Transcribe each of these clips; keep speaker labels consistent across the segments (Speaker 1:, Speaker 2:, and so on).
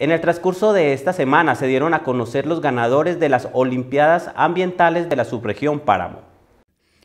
Speaker 1: En el transcurso de esta semana se dieron a conocer los ganadores de las Olimpiadas Ambientales de la subregión Páramo.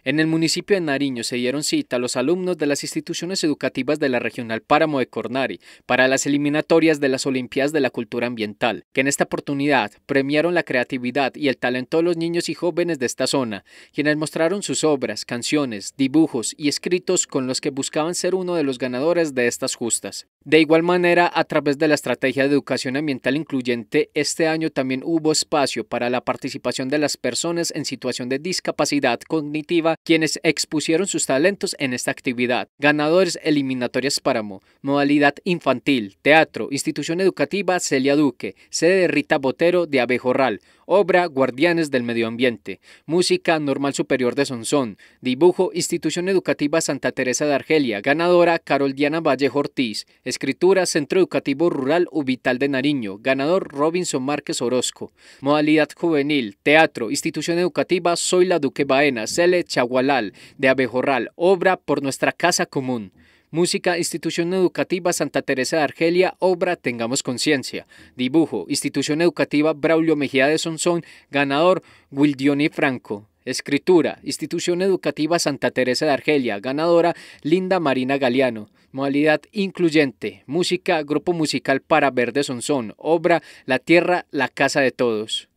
Speaker 1: En el municipio de Nariño se dieron cita a los alumnos de las instituciones educativas de la Regional Páramo de Cornari para las eliminatorias de las Olimpiadas de la Cultura Ambiental, que en esta oportunidad premiaron la creatividad y el talento de los niños y jóvenes de esta zona, quienes mostraron sus obras, canciones, dibujos y escritos con los que buscaban ser uno de los ganadores de estas justas. De igual manera, a través de la estrategia de educación ambiental incluyente, este año también hubo espacio para la participación de las personas en situación de discapacidad cognitiva quienes expusieron sus talentos en esta actividad. Ganadores eliminatorias Páramo, modalidad infantil, teatro, institución educativa Celia Duque, sede de Rita Botero de Abejorral, Obra Guardianes del Medio Ambiente. Música Normal Superior de Sonsón. Dibujo Institución Educativa Santa Teresa de Argelia. Ganadora Carol Diana Valle Ortiz. Escritura Centro Educativo Rural Ubital de Nariño. Ganador Robinson Márquez Orozco. Modalidad Juvenil. Teatro Institución Educativa Soy la Duque Baena. Cele Chagualal de Abejorral. Obra por nuestra casa común. Música, Institución Educativa Santa Teresa de Argelia, obra Tengamos Conciencia. Dibujo, Institución Educativa Braulio Mejía de Sonsón, ganador Wildioni Franco. Escritura, Institución Educativa Santa Teresa de Argelia, ganadora Linda Marina Galeano. Modalidad incluyente, música, grupo musical para Verde Sonsón, obra La Tierra, la Casa de Todos.